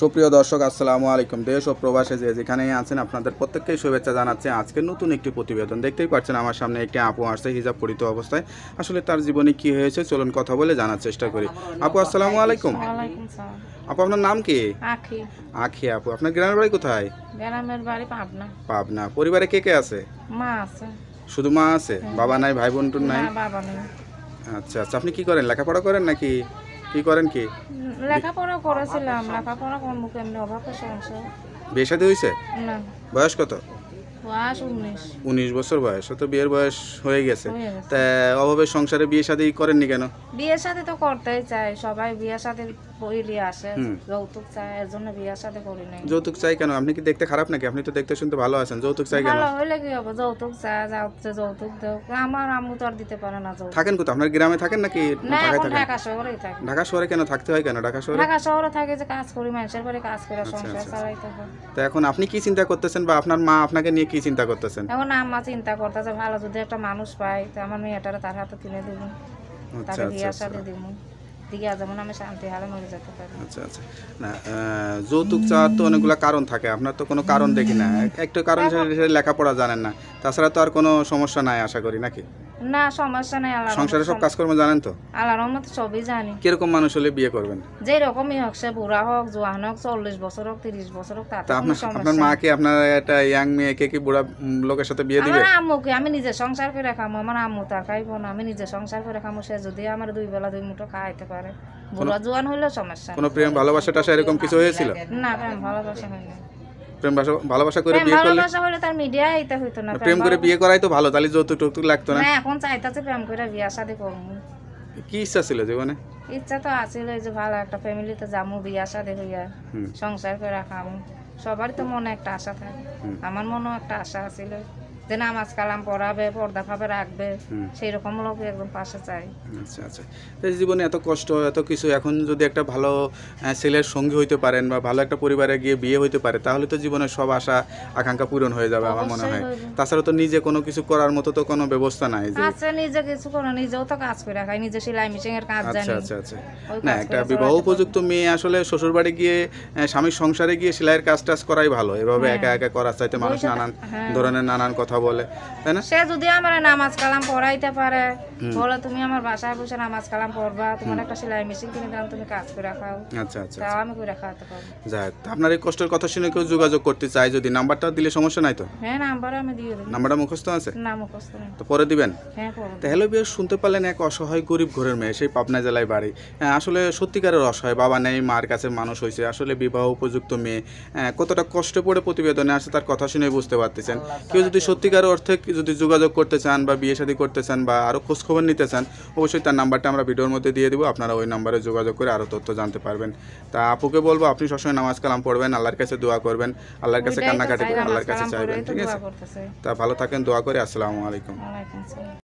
সুপ্রিয় দর্শক আসসালামু আলাইকুম দেশ ও প্রবাসে যে যেখানেই আছেন আপনাদের প্রত্যেককেই শুভেচ্ছা জানাচ্ছি আজকের নতুন একটি প্রতিবেদন দেখতেই পাচ্ছেন আমার সামনে একটি আপু আসছে হিজাব পরিত অবস্থায় আসলে তার জীবনে কি হয়েছে চলুন কথা বলে জানার চেষ্টা করি আপু আসসালামু আলাইকুম আপু আপনার নাম কি আখি আপু আপনার গ্রামের বাড়ি কোথায় গ্রামের বাড়ি পাবনা পাবনা পরিবারে কে কে আছে মা আছে শুধু মা আছে বাবা নাই ভাই বোন নাই বাবা নাই আচ্ছা আচ্ছা আপনি কি করেন লেখাপড়া করেন নাকি কি করেন কি লেখাপড়া করেছিলাম লেখাপড়া কোন মুখে এমনি অভাব সংসার বিয়ে শাদী হয়েছে না বয়স কত উনিশ বছর বয়স তো বিয়ের বয়স হয়ে গেছে তা অভাবে সংসারে বিয়ে শাদী করেননি কেন বিয়ের সাথে তো করতেই চাই সবাই বিয়ের সাথে আসে যৌতুক চাই যৌতুক চাই কেন আপনি কি দেখতে খারাপ নাকি আপনি তো দেখতে শুনতে ভালো আছেন যৌতুক চাই কেন কি যৌতুক চাই যৌতুক আমার আম্মু তো আর দিতে পারে না থাকেন আপনার গ্রামে থাকেন নাকি ঢাকা শহরে কেন থাকতে হয় কেন ঢাকা শহরে ঢাকা শহরে থাকে যে কাজ করি কাজ করে আচ্ছা, আচ্ছা, আচ্ছা। এখন আপনি কি চিন্তা করতেছেন বা আপনার মা আপনাকে নিয়ে কি চিন্তা করতেছেন এখন আম্মা চিন্তা করতেছে ভালো যদি একটা মানুষ পাই তো আমার মেয়েটার তার হাতে তুলে দেবো আচ্ছা, তাকে বিয়ে সাথে দেবো আচ্ছা আচ্ছা না যৌতুক চাওয়ার তো অনেকগুলো কারণ থাকে আপনার তো কোনো কারণ দেখি না একটা কারণ লেখাপড়া জানেন না তাছাড়া তো আর কোনো সমস্যা নাই আশা করি নাকি না সমস্যা নাই আল্লাহ সংসারে সব কাজকর্ম জানেন তো আল্লাহর রহমত সবই জানি কি রকম মানুষ হলে বিয়ে করবেন যে রকমই হোক সে বুড়া হোক জোয়ান হোক 40 বছর হোক 30 বছর হোক তাতে কোনো সমস্যা আপনার মা কি আপনার এটা ইয়াং মেয়ে কে কি বুড়া লোকের সাথে বিয়ে দিবে আমার কি আমি নিজে সংসার করে খামো আমার আম্মু তা খাইবো না আমি নিজে সংসার করে খামো সে যদি আমার দুই বেলা দুই মুঠো খাইতে পারে বুড়া জোয়ান হইলেও সমস্যা কোনো প্রেম ভালোবাসাটা সেরকম কিছু হয়েছিল না প্রেম ভালোবাসা হয়নি প্রেম ভালোবাসা করে বিয়ে করলে ভালোবাসা তার মিডিয়া হইতো না প্রেম করে বিয়ে করাই তো ভালো তাহলে লাগতো না হ্যাঁ, এখন চাইতাছে প্রেম করে বিয়া শাদী করবো কি ইচ্ছা ছিল জীবনে ইচ্ছা তো আছিল যে ভালো একটা ফ্যামিলিতে যাবো বিয়া শাদী হইয়া সংসার করে খাবো সবার তো মনে একটা আশা থাকে আমার মনেও একটা আশা আছিল যে নামাজ কালাম পড়াবে পর্দা ফাবে রাখবে সেই রকম লোক একদম পাশে চাই আচ্ছা আচ্ছা জীবনে এত কষ্ট এত কিছু এখন যদি একটা ভালো ছেলের সঙ্গী হইতে পারেন বা ভালো একটা পরিবারে গিয়ে বিয়ে হইতে পারে তাহলে তো জীবনের সব আশা আকাঙ্ক্ষা পূরণ হয়ে যাবে আমার মনে হয় তাছাড়া তো নিজে কোনো কিছু করার মতো তো কোনো ব্যবস্থা নাই আচ্ছা নিজে কিছু করো নিজেও তো কাজ করে রাখাই নিজে সেলাই মেশিং এর কাজ আচ্ছা, জানি আচ্ছা আচ্ছা না একটা বিবাহ উপযুক্ত মেয়ে আসলে শ্বশুর বাড়ি গিয়ে স্বামীর সংসারে গিয়ে সেলাইয়ের কাজ টাজ করাই ভালো এভাবে হ্যাঁ। একা একা করার চাইতে মানুষ নানান হ্যাঁ। ধরনের নানান কথা কথা বলে তাই না সে যদি আমার নামাজ কালাম পড়াইতে পারে বলে তুমি আমার বাসায় বসে নামাজ কালাম পড়বা তোমার একটা সেলাই মেশিন কিনে দিলাম তুমি কাজ করে খাও আচ্ছা আচ্ছা তাও আচ্ছা। আমি করে খাওয়াতে পারবো যাক আপনার এই কষ্টের কথা শুনে কেউ যোগাযোগ করতে চায় যদি নাম্বারটা দিলে সমস্যা নাই তো হ্যাঁ নাম্বার আমি দিয়ে দেব নাম্বারটা মুখস্থ আছে না মুখস্থ না তো পরে দিবেন হ্যাঁ পরে তাহলে হ্যালো শুনতে পারলেন এক অসহায় গরিব ঘরের মেয়ে সেই পাবনা জেলায় বাড়ি হ্যাঁ, আসলে সত্যিকারের অসহায় বাবা নেই মার কাছে মানুষ হয়েছে আসলে বিবাহ উপযুক্ত মেয়ে হ্যাঁ, কতটা কষ্ট পড়ে প্রতিবেদনে আসে তার কথা শুনে বুঝতে পারতেছেন কেউ যদি সত্যি সত্যিকার অর্থে যদি যোগাযোগ করতে চান বা বিয়ে শাদী করতে চান বা আরও খোঁজখবর নিতে চান অবশ্যই তার নাম্বারটা আমরা ভিডিওর মধ্যে দিয়ে দেবো আপনারা ওই নাম্বারে যোগাযোগ করে আরও তথ্য জানতে পারবেন তা আপুকে বলবো আপনি সবসময় নামাজ কালাম পড়বেন আল্লাহর কাছে দোয়া করবেন আল্লাহর কাছে কান্নাকাটি করবেন আল্লাহর কাছে চাইবেন ঠিক আছে তা ভালো থাকেন দোয়া করে আসসালামু আলাইকুম